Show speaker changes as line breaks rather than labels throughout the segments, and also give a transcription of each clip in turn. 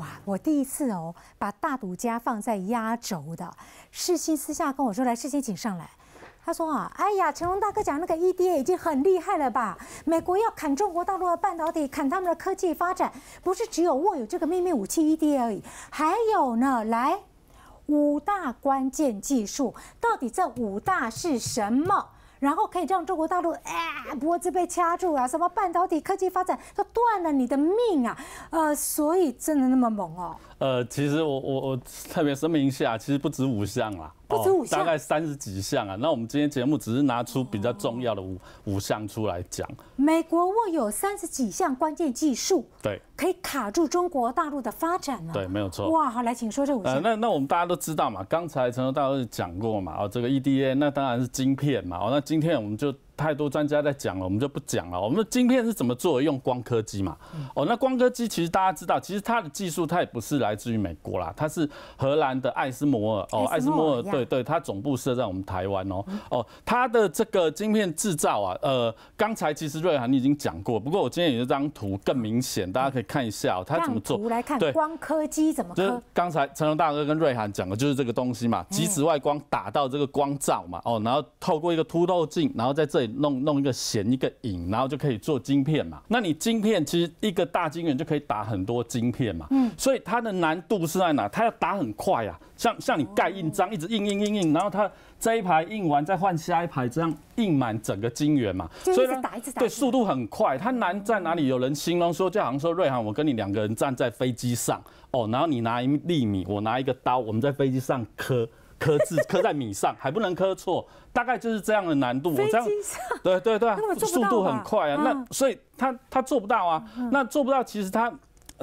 哇！我第一次哦，把大赌家放在压轴的世新私下跟我说：“来，世新请上来。”他说：“啊，哎呀，成龙大哥讲那个 EDA 已经很厉害了吧？美国要砍中国大陆的半导体，砍他们的科技发展，不是只有握有这个秘密武器 EDA 而已，还有呢？来，五大关键技术，到底这五大是什么？”然后可以让中国大陆，哎，脖子被掐住啊，什么半导体科技发展都断了你的命啊，呃，所以真的那么猛哦。
呃，其实我我我特别声明一下，其实不止五项啦，不止五项，大概三十几项啊。那我们今天节目只是拿出比较重要的五五项出来讲。
美国握有三十几项关键技术，对，可以卡住中国大陆的发展啊。
对，没有错。哇，
好，来，请说这五项。呃，
那那我们大家都知道嘛，刚才陈大哥讲过嘛，哦，这个 EDA，那当然是晶片嘛，哦，那今天我们就。太多专家在讲了，我们就不讲了。我们的晶片是怎么做？用光刻机嘛。哦，那光刻机其实大家知道，其实它的技术它也不是来自于美国啦，它是荷兰的艾斯摩尔哦，艾斯摩尔对对，它总部设在我们台湾哦哦，它的这个晶片制造啊，呃，刚才其实瑞涵你已经讲过，不过我今天有一张图更明显，大家可以看一下它怎么做。图来看，对，光
刻机怎么刻？
刚才成龙大哥跟瑞涵讲的就是这个东西嘛，极紫外光打到这个光照嘛，哦，然后透过一个凸透镜，然后在这里。弄弄一个弦一个影，然后就可以做晶片嘛。那你晶片其实一个大晶圆就可以打很多晶片嘛。嗯。所以它的难度是在哪？它要打很快啊，像像你盖印章一直印印印印，然后它这一排印完再换下一排，这样印满整个晶圆嘛。所以打一打。对，速度很快。它难在哪里？有人形容说，就好像说瑞航，我跟你两个人站在飞机上哦，然后你拿一粒米，我拿一个刀，我们在飞机上磕。刻字刻在米上，还不能刻错，大概就是这样的难度。我这样，对对对啊，速度很快啊，那所以他他做不到啊，那做不到，其实他。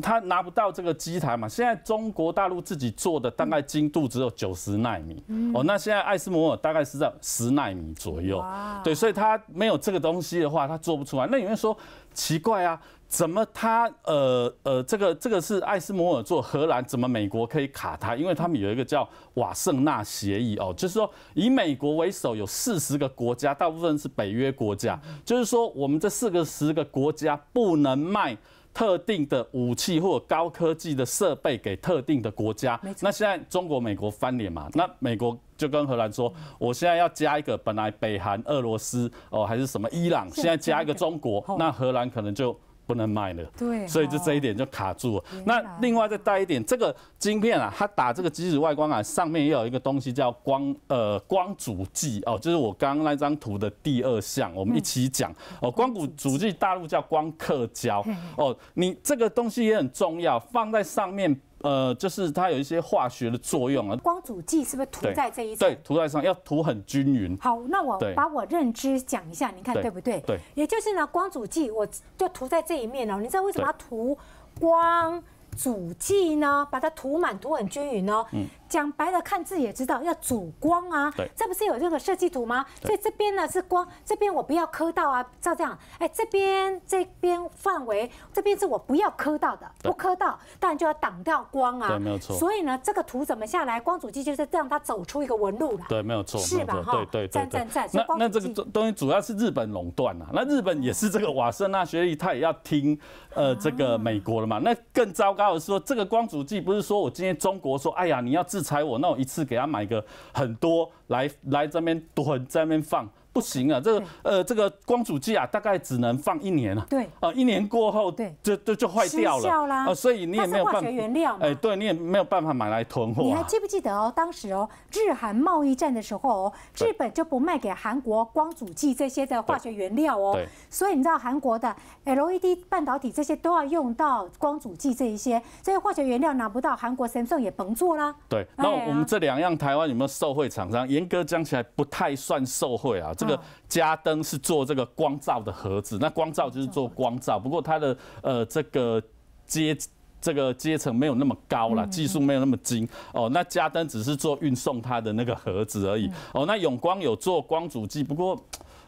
他拿不到这个机台嘛？现在中国大陆自己做的大概精度只有九十纳米，哦，那现在艾斯摩尔大概是在十纳米左右，对，所以他没有这个东西的话，他做不出来。那有人说奇怪啊，怎么他呃呃这个这个是艾斯摩尔做荷兰，怎么美国可以卡他？因为他们有一个叫瓦森纳协议哦，就是说以美国为首，有四十个国家，大部分是北约国家，就是说我们这四十个国家不能卖。特定的武器或高科技的设备给特定的国家，那现在中国、美国翻脸嘛？那美国就跟荷兰说，我现在要加一个，本来北韩、俄罗斯哦，还是什么伊朗，现在加一个中国，那荷兰可能就。不能卖了，对，所以就这一点就卡住。了。那另外再带一点，这个晶片啊，它打这个机子外观啊，上面也有一个东西叫光呃光阻剂哦，就是我刚刚那张图的第二项，我们一起讲哦。光阻阻剂大陆叫光刻胶哦，你这个东西也很重要，放在上面。呃，就是它有一些化学的作用啊。光阻剂是不是涂在这一层？对，涂在上要涂很均匀。
好，那我把我认知讲一下，你看对不对？对，也就是呢，光阻剂我就涂在这一面哦。你知道为什么要涂光阻剂呢？把它涂满，涂很均匀呢？嗯。讲白了，看字也知道要主光啊。对，这不是有这个设计图吗？所以这边呢是光，这边我不要磕到啊。照这样，哎，这边这边范围，这边是我不要磕到的，不磕到，当然就要挡掉光啊。对，没有错。所以呢，这个图怎么下来？光主机就是让它走出一个纹路
来。对，没有错。是吧？哈。对对对赞。那那这个东西主要是日本垄断了。那日本也是这个瓦瑟纳学历，他也要听呃这个美国了嘛。那更糟糕的是说，这个光主机不是说我今天中国说，哎呀，你要自。制裁我，那我一次给他买个很多，来来这边囤，在那边放。不行啊，这个呃，这个光阻剂啊，大概只能放一年了。对呃一年过后对，就就就坏掉了。失啦所以你也没有办法。化学原料哎，对你也没有办法买来囤货。你还记
不记得哦？当时哦，日韩贸易战的时候，日本就不卖给韩国光阻剂这些的化学原料哦。对。所以你知道韩国的 LED 半导体这些都要用到光阻剂这一些，这些化学原料拿不到，韩国 s a m s u n g 也甭做啦。
对，那我们这两样，台湾有没有受惠厂商？严格讲起来，不太算受惠啊。这个加灯是做这个光照的盒子，那光照就是做光照，不过它的呃这个阶这个阶层没有那么高了，技术没有那么精哦。那加登只是做运送它的那个盒子而已哦。那永光有做光主机，不过。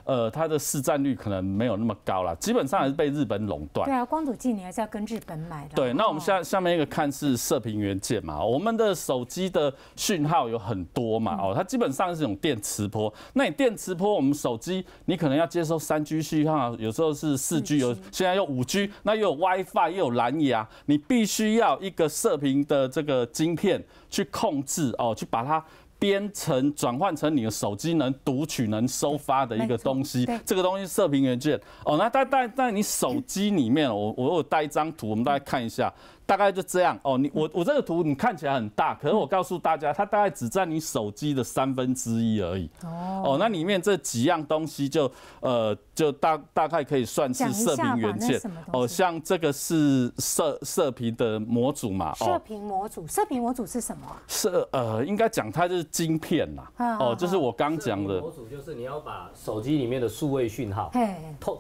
呃，它的市占率可能没有那么高了，基本上还是被日本垄断。对
啊，光阻剂你还是要跟日本买的。
对，那我们下下面一个看是射频元件嘛，我们的手机的讯号有很多嘛，哦，它基本上是种电磁波。那你电磁波，我们手机你可能要接收三 G 讯号，有时候是四 G，有现在有五 G，那又有 WiFi，又有蓝牙，你必须要一个射频的这个晶片去控制哦，去把它。编程转换成你的手机能读取、能收发的一个东西，这个东西射频元件哦。那在在在你手机里面，我我有带一张图，我们大家看一下。大概就这样哦，你我我这个图你看起来很大，可是我告诉大家，它大概只占你手机的三分之一而已。哦，哦，那里面这几样东西就，呃，就大大概可以算是射频元件。哦，像这个是射射频的模组嘛。射
频模组，射频模组是什么？
射呃，应该讲它就是晶片呐。哦，就是我刚讲的。模
组就是你要把
手机里面的数位讯号，嘿，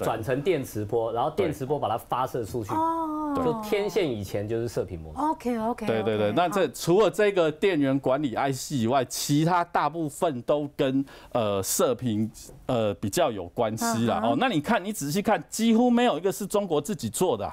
转成电磁波，然后电磁波把它发射出去。哦。就天线以前就是射频模式。
OK OK。对对
对，那这除了这个电源管理 IC 以外，其他大部分都跟呃射频呃比较有关系啦。哦，那你看，你仔细看，几乎没有一个是中国自己做的。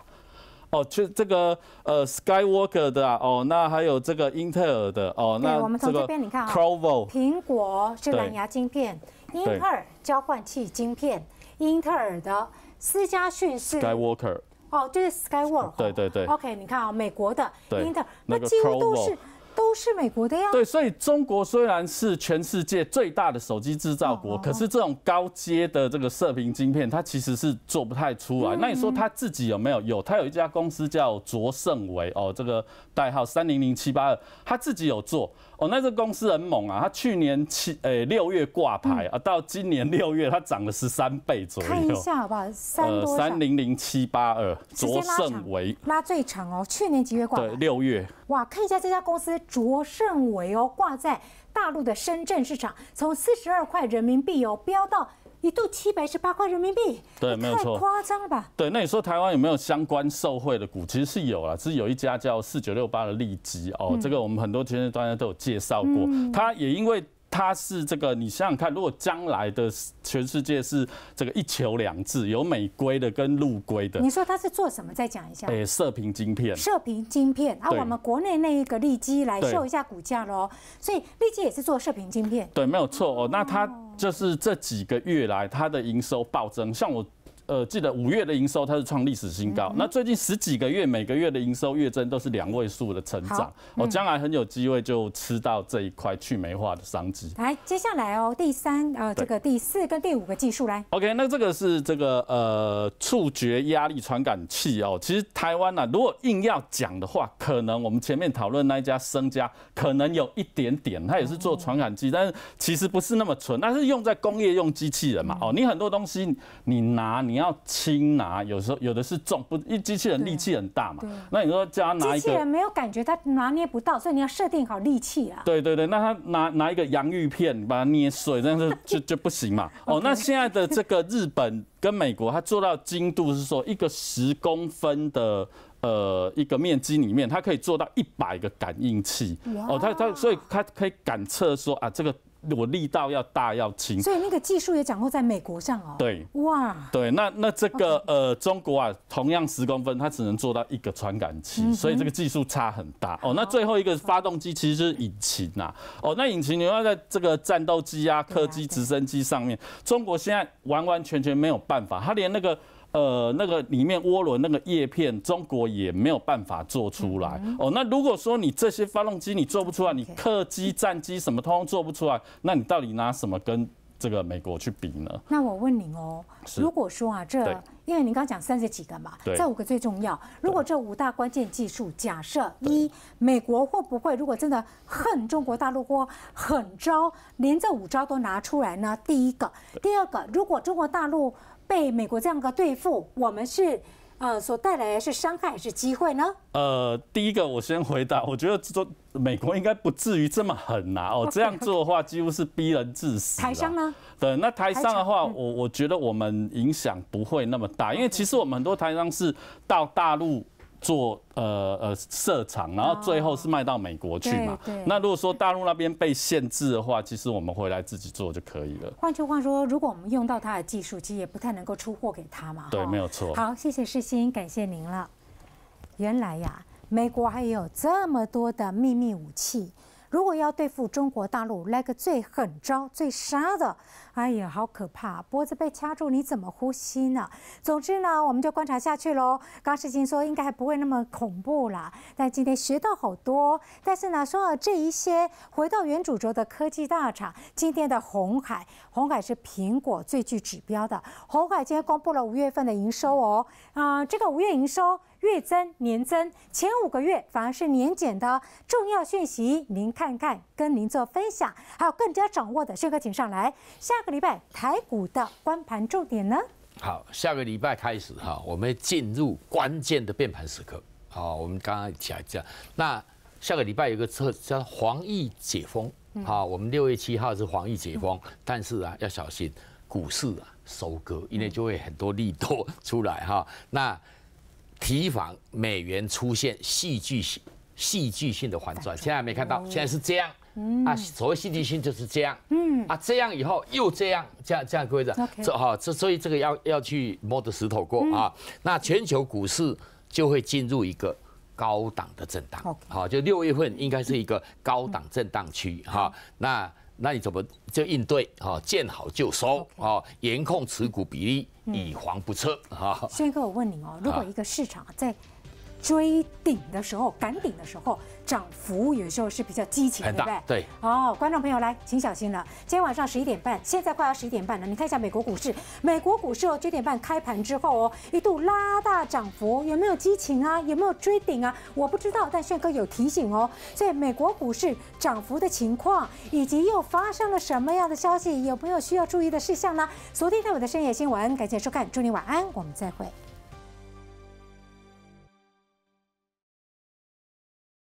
哦，就这个呃 SkyWalker 的哦，那还有这个英特尔的哦，那我们从这边你看啊、，Crovo
苹果是蓝牙晶片，英特尔交换器晶片，英特尔的思佳讯是 SkyWalker。哦，这是 SkyWorld
对对对。OK，
你看啊，美国的英特尔，e 那几乎都是。都是美国的呀。对，
所以中国虽然是全世界最大的手机制造国，可是这种高阶的这个射频晶片，它其实是做不太出来。那你说他自己有没有？有，他有一家公司叫卓胜维哦，这个代号三零零七八二，他自己有做哦。那这公司很猛啊，他去年七诶六月挂牌啊，到今年六月，它涨了十三倍左右。看一下
好不好？三三
零零七八二卓胜维
拉最长哦，去年几月挂对，六月。哇，看一下这家公司卓胜微哦，挂在大陆的深圳市场，从四十二块人民币哦，飙到一度七百十八块人民币。对，没有错，夸张了吧？
对，那你说台湾有没有相关受惠的股？其实是有啊，是有一家叫四九六八的利基哦，这个我们很多前深专家都有介绍过，它也因为。它是这个，你想想看，如果将来的全世界是这个一球两制，有美规的跟陆规的。你
说它是做什么？再讲一下。哎，
射频晶片，射
频晶片。啊，我们国内那一个利基来秀一下股价喽。所以利基也是做射频晶片。
对，没有错哦。那它就是这几个月来它的营收暴增，像我。呃，记得五月的营收它是创历史新高，那最近十几个月每个月的营收月增都是两位数的成长，哦，将来很有机会就吃到这一块去梅化的商机。
来，接下来哦，第三呃，这个第四跟第五个技术来。
OK，那这个是这个呃触觉压力传感器哦，其实台湾啊，如果硬要讲的话，可能我们前面讨论那一家生家可能有一点点，它也是做传感器，但是其实不是那么纯，但是用在工业用机器人嘛，哦，你很多东西你拿你。你要轻拿，有时候有的是重，不，机器人力气很大嘛。那你说叫他拿一个，机器人没
有感觉，他拿捏不到，所以你要设定好力气啊。
对对对，那他拿拿一个洋芋片，把它捏碎，这样就 就不行嘛。哦，那现在的这个日本跟美国，它做到精度是说一个十公分的呃一个面积里面，它可以做到一百个感应器。哦，它它所以它可以感测说啊这个。我力道要大要轻，所以
那个技术也掌握在美国上哦。对，哇，
对，那那这个呃，中国啊，同样十公分，它只能做到一个传感器，所以这个技术差很大哦。那最后一个发动机其实是引擎呐，哦，那引擎你要在这个战斗机啊、客机、直升机上面，中国现在完完全全没有办法，它连那个。呃，那个里面涡轮那个叶片，中国也没有办法做出来哦。那如果说你这些发动机你做不出来，你客机、战机什么通通做不出来，那你到底拿什么跟这个美国去比呢？
那我问你哦，如果说啊，这因为你刚刚讲三十几个嘛，这五个最重要。如果这五大关键技术，假设一，美国会不会如果真的恨中国大陆或狠招，连这五招都拿出来呢？第一个，第二个，如果中国大陆。被美国这样的对付，我们是呃所带来是伤害还是机会呢？
呃，第一个我先回答，我觉得做美国应该不至于这么狠呐。哦，这样做的话几乎是逼人致死。台商呢？对，那台商的话，我我觉得我们影响不会那么大，因为其实我们很多台商是到大陆。做呃呃设厂，然后最后是卖到美国去嘛。那如果说大陆那边被限制的话，其实我们回来自己做就可以了。
换句话说，如果我们用到它的技术，其实也不太能够出货给他嘛。
对，没有错。好，
谢谢世新，感谢您了。原来呀，美国还有这么多的秘密武器。如果要对付中国大陆，来个最狠招、最杀的，哎呀，好可怕！脖子被掐住，你怎么呼吸呢？总之呢，我们就观察下去喽。刚世金说应该不会那么恐怖啦，但今天学到好多。但是呢，说到这一些，回到原主轴的科技大厂，今天的红海，红海是苹果最具指标的。红海今天公布了五月份的营收哦，啊，这个五月营收。月增年增，前五个月反而是年减的重要讯息。您看看，跟您做分享，还有更加掌握的，休克，请上来。下个礼拜台股的关盘重点呢？
好，下个礼拜开始哈，我们进入关键的变盘时刻。好，我们刚刚讲讲，那下个礼拜有个测叫黄奕解封。好，我们六月七号是黄奕解封，但是啊，要小心股市啊收割，因为就会很多利多出来哈。那提防美元出现戏剧性、戏剧性的反转，现在没看到，现在是这样。啊，所谓戏剧性就是这样。嗯，啊，这样以后又这样，这样这样规则，这哈这所以这个要要去摸着石头过啊。那全球股市就会进入一个高档的震荡。好，就六月份应该是一个高档震荡区哈。那。那你怎么就应对啊？见好就收啊，严控持股比例，以防不测啊。轩
哥，我问你哦，如果一个市场在追顶的时候、赶顶的时候。涨幅有时候是比较激情，对不对？对。哦，观众朋友来，请小心了。今天晚上十一点半，现在快要十一点半了。你看一下美国股市，美国股市哦，九点半开盘之后哦，一度拉大涨幅，有没有激情啊？有没有追顶啊？我不知道，但炫哥有提醒哦。所以美国股市涨幅的情况，以及又发生了什么样的消息，有没有需要注意的事项呢？锁定在我的深夜新闻，感谢收看，祝你晚安，我们
再会。